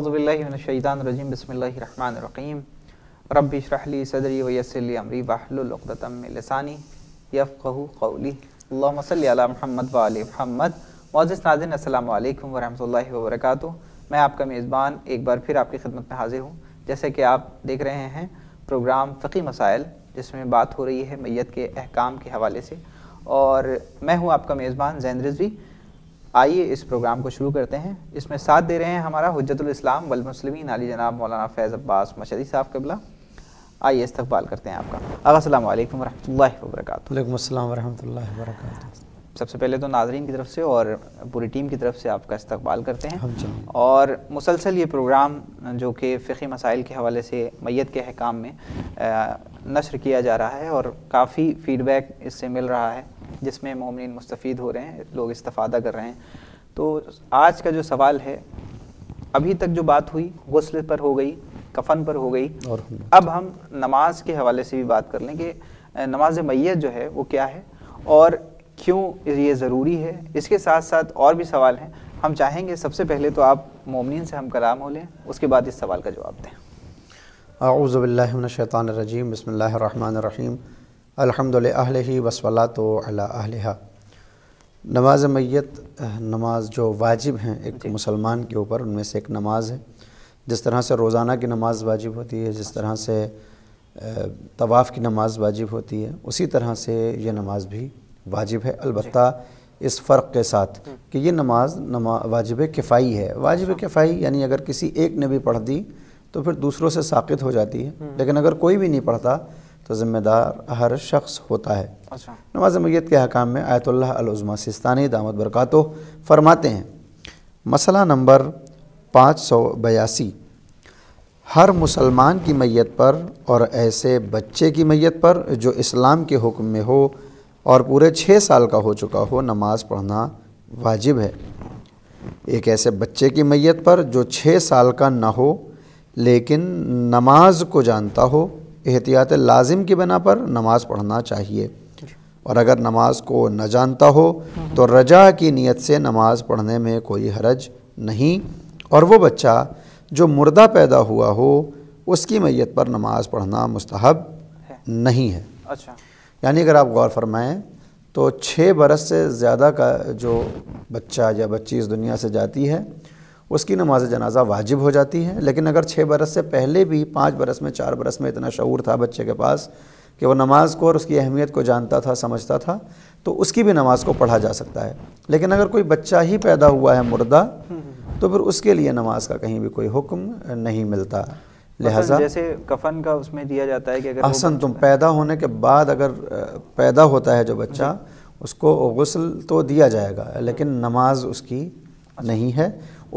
اعوذ باللہ من الشیطان الرجیم بسم اللہ الرحمن الرحیم رب اشرح لی صدری ویسر لی امری واحلل عقدۃ من لسانی یفقہوا قولی اللہم صلی علی محمد وعلی محمد معزز ناظرین السلام علیکم ورحمۃ اللہ وبرکاتہ میں آپ کا میزبان ایک بار پھر آپ کی خدمت میں حاضر ہوں جیسے کہ آپ دیکھ رہے ہیں پروگرام فقی مسائل جس میں بات ہو رہی ہے میت کے احکام کے حوالے سے اور میں ہوں آپ کا میزبان زین رضوی آئیے اس پروگرام کو شروع کرتے ہیں اس میں ساتھ دے رہے ہیں ہمارا حجت الاسلام والمسلمین علی جناب مولانا فیض عباس مشہدی صاحب قبلہ آئیے استقبال کرتے ہیں آپ کا آغا السلام علیکم ورحمۃ اللہ وبرکاتہ وعلیکم السلام ورحمۃ اللہ وبرکاتہ سب سے پہلے تو ناظرین کی طرف سے اور پوری ٹیم کی طرف سے آپ کا استقبال کرتے ہیں اور مسلسل یہ پروگرام جو کہ فقی مسائل کے حوالے سے میت کے احکام میں نشر کیا جا رہا ہے اور کافی فیڈ بیک اس سے مل رہا ہے جس میں مومنین مستفید ہو رہے ہیں لوگ استفادہ کر رہے ہیں تو آج کا جو سوال ہے ابھی تک جو بات ہوئی غسل پر ہو گئی کفن پر ہو گئی اب ہم نماز کے حوالے سے بھی بات کر لیں کہ نماز میت جو ہے وہ کیا ہے اور کیوں یہ ضروری ہے اس کے ساتھ ساتھ اور بھی سوال ہیں ہم چاہیں گے سب سے پہلے تو آپ مومنین سے ہم کلام ہو لیں اس کے بعد اس سوال کا جواب دیں اعوذ باللہ من الشیطان الرجیم بسم اللہ الرحمن الرحیم الحمد ہی وسلات و علی علیہ نماز میت نماز جو واجب ہیں ایک جی۔ مسلمان کے اوپر ان میں سے ایک نماز ہے جس طرح سے روزانہ کی نماز واجب ہوتی ہے جس طرح سے طواف کی نماز واجب ہوتی ہے اسی طرح سے یہ نماز بھی واجب ہے البتہ جی۔ اس فرق کے ساتھ کہ یہ نماز واجب کفائی ہے واجب کفائی یعنی اگر کسی ایک نے بھی پڑھ دی تو پھر دوسروں سے ساقت ہو جاتی ہے لیکن اگر کوئی بھی نہیں پڑھتا تو ذمہ دار ہر شخص ہوتا ہے اچھا۔ نماز میت کے حکام میں آیت اللہ العظمہ سستانی دامت برکاتو فرماتے ہیں مسئلہ نمبر پانچ سو بیاسی ہر مسلمان کی میت پر اور ایسے بچے کی میت پر جو اسلام کے حکم میں ہو اور پورے چھ سال کا ہو چکا ہو نماز پڑھنا واجب ہے ایک ایسے بچے کی میت پر جو چھ سال کا نہ ہو لیکن نماز کو جانتا ہو احتیاط لازم کی بنا پر نماز پڑھنا چاہیے اور اگر نماز کو نہ جانتا ہو تو رجا کی نیت سے نماز پڑھنے میں کوئی حرج نہیں اور وہ بچہ جو مردہ پیدا ہوا ہو اس کی میت پر نماز پڑھنا مستحب نہیں ہے اچھا۔ یعنی اگر آپ غور فرمائیں تو چھ برس سے زیادہ کا جو بچہ یا بچی اس دنیا سے جاتی ہے اس کی نماز جنازہ واجب ہو جاتی ہے لیکن اگر چھ برس سے پہلے بھی پانچ برس میں چار برس میں اتنا شعور تھا بچے کے پاس کہ وہ نماز کو اور اس کی اہمیت کو جانتا تھا سمجھتا تھا تو اس کی بھی نماز کو پڑھا جا سکتا ہے لیکن اگر کوئی بچہ ہی پیدا ہوا ہے مردہ تو پھر اس کے لیے نماز کا کہیں بھی کوئی حکم نہیں ملتا لہٰذا جیسے کفن کا اس میں دیا جاتا ہے کہ اگر حسن تم پیدا ہونے کے بعد اگر پیدا ہوتا ہے جو بچہ جی۔ اس کو غسل تو دیا جائے گا لیکن نماز اس کی اچھا۔ نہیں ہے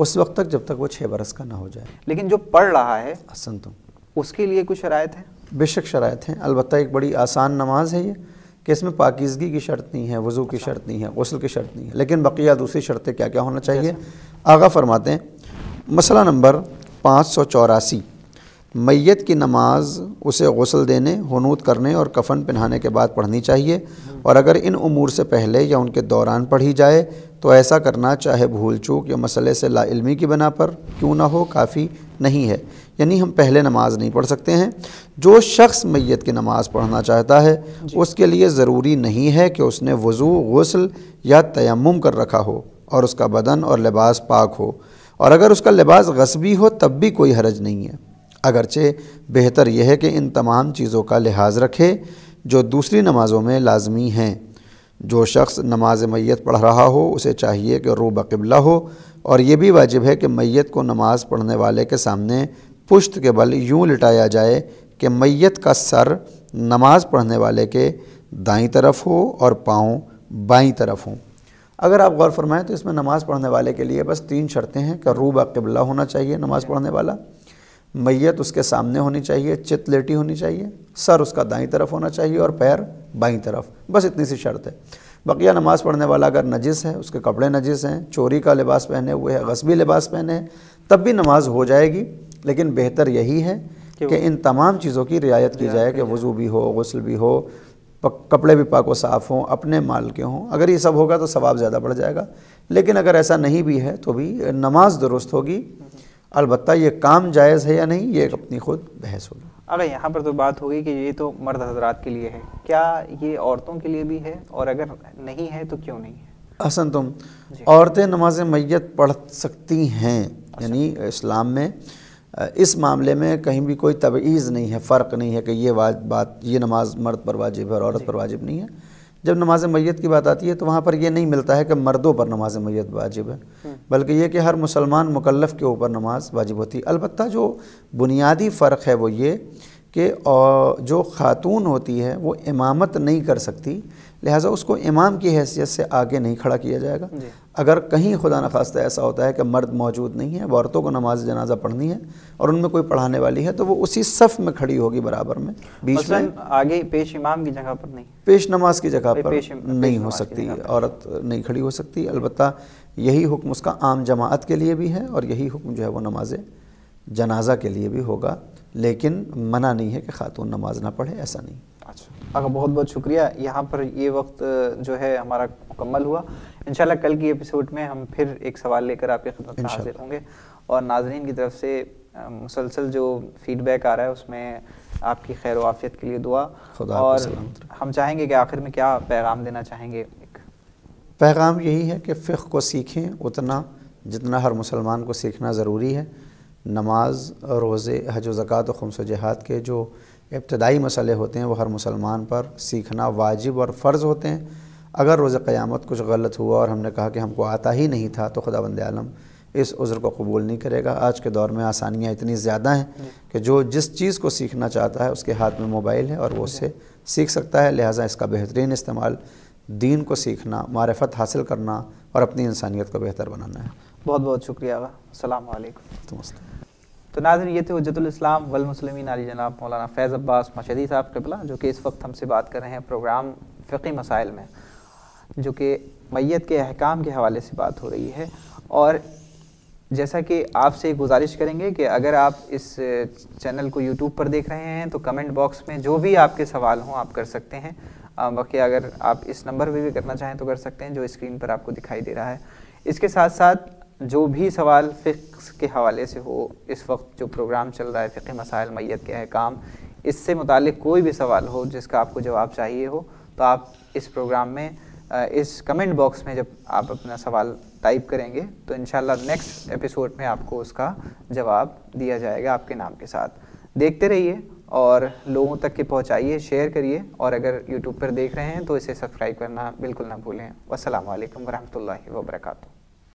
اس وقت تک جب تک وہ چھ برس کا نہ ہو جائے لیکن جو پڑھ رہا ہے تم اس کے لیے کچھ شرائط ہے بے شک شرائط ہیں البتہ ایک بڑی آسان نماز ہے یہ کہ اس میں پاکیزگی کی شرط نہیں ہے وضو کی شرط نہیں ہے غسل کی شرط نہیں ہے لیکن بقیہ دوسری شرطیں کیا کیا ہونا چاہیے آغا فرماتے ہیں مسئلہ نمبر پانچ سو چوراسی میت کی نماز اسے غسل دینے ہنود کرنے اور کفن پہنانے کے بعد پڑھنی چاہیے اور اگر ان امور سے پہلے یا ان کے دوران پڑھی جائے تو ایسا کرنا چاہے بھول چوک یا مسئلے سے لا علمی کی بنا پر کیوں نہ ہو کافی نہیں ہے یعنی ہم پہلے نماز نہیں پڑھ سکتے ہیں جو شخص میت کی نماز پڑھنا چاہتا ہے جی۔ اس کے لیے ضروری نہیں ہے کہ اس نے وضو غسل یا تیمم کر رکھا ہو اور اس کا بدن اور لباس پاک ہو اور اگر اس کا لباس غصبی ہو تب بھی کوئی حرج نہیں ہے اگرچہ بہتر یہ ہے کہ ان تمام چیزوں کا لحاظ رکھے جو دوسری نمازوں میں لازمی ہیں جو شخص نماز میت پڑھ رہا ہو اسے چاہیے کہ رو بقبلہ قبلہ ہو اور یہ بھی واجب ہے کہ میت کو نماز پڑھنے والے کے سامنے پشت کے بل یوں لٹایا جائے کہ میت کا سر نماز پڑھنے والے کے دائیں طرف ہو اور پاؤں بائیں طرف ہوں اگر آپ غور فرمائیں تو اس میں نماز پڑھنے والے کے لیے بس تین شرطیں ہیں کہ روبہ قبلہ ہونا چاہیے نماز پڑھنے والا میت اس کے سامنے ہونی چاہیے چت لیٹی ہونی چاہیے سر اس کا دائیں طرف ہونا چاہیے اور پیر بائیں طرف بس اتنی سی شرط ہے بقیہ نماز پڑھنے والا اگر نجس ہے اس کے کپڑے نجس ہیں چوری کا لباس پہنے ہوئے غصبی لباس پہنے ہیں تب بھی نماز ہو جائے گی لیکن بہتر یہی ہے کہ ان تمام چیزوں کی رعایت کی جائے کہ وضو بھی ہو غسل بھی ہو کپڑے بھی پاک و صاف ہوں اپنے مال کے ہوں اگر یہ سب ہوگا تو ثواب زیادہ بڑھ جائے گا لیکن اگر ایسا نہیں بھی ہے تو بھی نماز درست ہوگی البتہ یہ کام جائز ہے یا نہیں یہ اپنی خود بحث ہوگی اگر یہاں پر تو بات ہوگی کہ یہ تو مرد حضرات کے لیے ہے کیا یہ عورتوں کے لیے بھی ہے اور اگر نہیں ہے تو کیوں نہیں ہے حسن تم جی۔ عورتیں نماز میت پڑھ سکتی ہیں اچھا۔ یعنی اسلام میں اس معاملے میں کہیں بھی کوئی تبعیض نہیں ہے فرق نہیں ہے کہ یہ بات یہ نماز مرد پر واجب ہے اور عورت جی۔ پر واجب نہیں ہے جب نماز میت کی بات آتی ہے تو وہاں پر یہ نہیں ملتا ہے کہ مردوں پر نماز میت واجب ہے بلکہ یہ کہ ہر مسلمان مکلف کے اوپر نماز واجب ہوتی ہے البتہ جو بنیادی فرق ہے وہ یہ کہ جو خاتون ہوتی ہے وہ امامت نہیں کر سکتی لہٰذا اس کو امام کی حیثیت سے آگے نہیں کھڑا کیا جائے گا جی۔ اگر کہیں خدا نخواستہ ایسا ہوتا ہے کہ مرد موجود نہیں ہے عورتوں کو نماز جنازہ پڑھنی ہے اور ان میں کوئی پڑھانے والی ہے تو وہ اسی صف میں کھڑی ہوگی برابر میں آگے پیش امام کی جگہ پر نہیں پیش نماز کی جگہ پر نہیں ہو سکتی عورت نہیں کھڑی ہو سکتی البتہ یہی حکم اس کا عام جماعت کے لیے بھی ہے اور یہی حکم جو ہے وہ نماز جنازہ کے لیے بھی ہوگا لیکن منع نہیں ہے کہ خاتون نماز نہ پڑھے ایسا نہیں اچھا۔ بہت بہت شکریہ یہاں پر یہ وقت جو ہے ہمارا مکمل ہوا انشاءاللہ کل کی اپیسوڈ میں حاضر ہوں گے اور ناظرین کی طرف سے مسلسل جو فیڈ بیک آ رہا ہے اس میں آپ کی خیر و عافیت کے لیے دعا خدا اور ہم چاہیں گے کہ آخر میں کیا پیغام دینا چاہیں گے پیغام یہی ہے کہ فقہ کو سیکھیں اتنا جتنا ہر مسلمان کو سیکھنا ضروری ہے نماز روزے حج و زکوٰۃ و خمس و جہاد کے جو ابتدائی مسئلے ہوتے ہیں وہ ہر مسلمان پر سیکھنا واجب اور فرض ہوتے ہیں اگر روز قیامت کچھ غلط ہوا اور ہم نے کہا کہ ہم کو آتا ہی نہیں تھا تو خدا بند عالم اس عذر کو قبول نہیں کرے گا آج کے دور میں آسانیاں اتنی زیادہ ہیں کہ جو جس چیز کو سیکھنا چاہتا ہے اس کے ہاتھ میں موبائل ہے اور وہ اسے سیکھ سکتا ہے لہٰذا اس کا بہترین استعمال دین کو سیکھنا معرفت حاصل کرنا اور اپنی انسانیت کو بہتر بنانا ہے بہت بہت شکریہ السلام علیکم تو ناظرین یہ تھے حجت الاسلام والمسلمین علی جناب مولانا فیض عباس مشہدی صاحب قبلہ جو کہ اس وقت ہم سے بات کر رہے ہیں پروگرام فقی مسائل میں جو کہ میت کے احکام کے حوالے سے بات ہو رہی ہے اور جیسا کہ آپ سے گزارش کریں گے کہ اگر آپ اس چینل کو یوٹیوب پر دیکھ رہے ہیں تو کمنٹ باکس میں جو بھی آپ کے سوال ہوں آپ کر سکتے ہیں باقی اگر آپ اس نمبر پہ بھی کرنا چاہیں تو کر سکتے ہیں جو اسکرین پر آپ کو دکھائی دے رہا ہے اس کے ساتھ ساتھ جو بھی سوال فقہ کے حوالے سے ہو اس وقت جو پروگرام چل رہا ہے فقہ مسائل میت کے احکام اس سے متعلق کوئی بھی سوال ہو جس کا آپ کو جواب چاہیے ہو تو آپ اس پروگرام میں اس کمنٹ باکس میں جب آپ اپنا سوال ٹائپ کریں گے تو انشاءاللہ نیکسٹ ایپیسوڈ میں آپ کو اس کا جواب دیا جائے گا آپ کے نام کے ساتھ دیکھتے رہیے اور لوگوں تک کے پہنچائیے شیئر کریے اور اگر یوٹیوب پر دیکھ رہے ہیں تو اسے سبسکرائب کرنا بالکل نہ بھولیں السلام علیکم ورحمۃ اللہ وبرکاتہ